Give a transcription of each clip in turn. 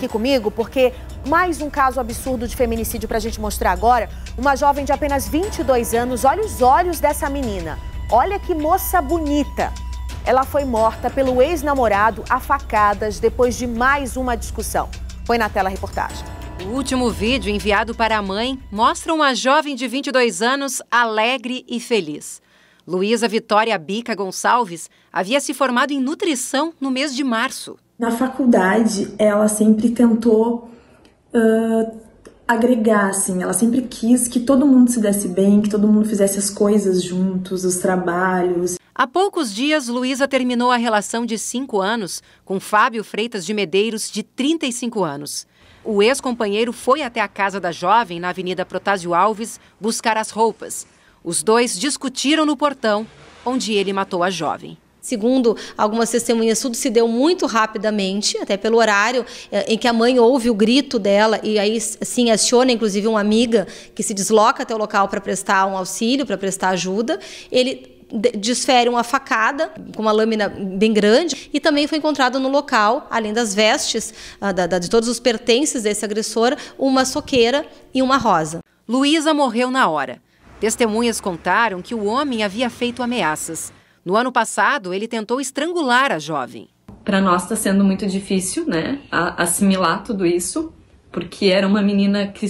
aqui comigo porque mais um caso absurdo de feminicídio para a gente mostrar agora. Uma jovem de apenas 22 anos, olha os olhos dessa menina. Olha que moça bonita. Ela foi morta pelo ex-namorado a facadas depois de mais uma discussão. Põe na tela a reportagem. O último vídeo enviado para a mãe mostra uma jovem de 22 anos alegre e feliz. Luísa Vitória Bica Gonçalves havia se formado em nutrição no mês de março na faculdade ela sempre tentou uh, agregar, assim, ela sempre quis que todo mundo se desse bem, que todo mundo fizesse as coisas juntos, os trabalhos. Há poucos dias, Luísa terminou a relação de cinco anos com Fábio Freitas de Medeiros, de 35 anos. O ex-companheiro foi até a casa da jovem, na Avenida Protásio Alves, buscar as roupas. Os dois discutiram no portão, onde ele matou a jovem. Segundo algumas testemunhas, tudo se deu muito rapidamente, até pelo horário eh, em que a mãe ouve o grito dela e aí sim aciona inclusive uma amiga que se desloca até o local para prestar um auxílio, para prestar ajuda. Ele desfere uma facada com uma lâmina bem grande e também foi encontrado no local, além das vestes, ah, de todos os pertences desse agressor, uma soqueira e uma rosa. Luísa morreu na hora. Testemunhas contaram que o homem havia feito ameaças. No ano passado, ele tentou estrangular a jovem. Para nós está sendo muito difícil, né, assimilar tudo isso, porque era uma menina que,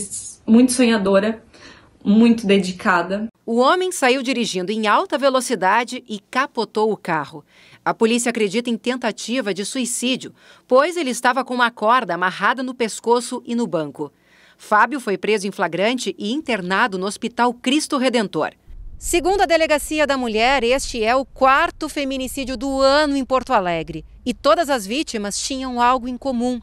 muito sonhadora, muito dedicada. O homem saiu dirigindo em alta velocidade e capotou o carro. A polícia acredita em tentativa de suicídio, pois ele estava com uma corda amarrada no pescoço e no banco. Fábio foi preso em flagrante e internado no Hospital Cristo Redentor. Segundo a Delegacia da Mulher, este é o quarto feminicídio do ano em Porto Alegre. E todas as vítimas tinham algo em comum.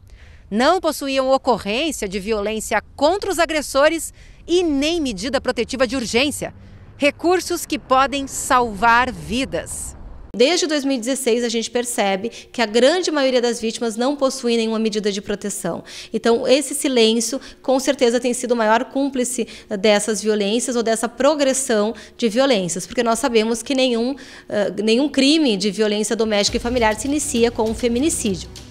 Não possuíam ocorrência de violência contra os agressores e nem medida protetiva de urgência. Recursos que podem salvar vidas. Desde 2016, a gente percebe que a grande maioria das vítimas não possui nenhuma medida de proteção. Então, esse silêncio, com certeza, tem sido o maior cúmplice eh, dessas violências ou dessa progressão de violências, porque nós sabemos que nenhum, uh, nenhum crime de violência doméstica e familiar se inicia com um feminicídio.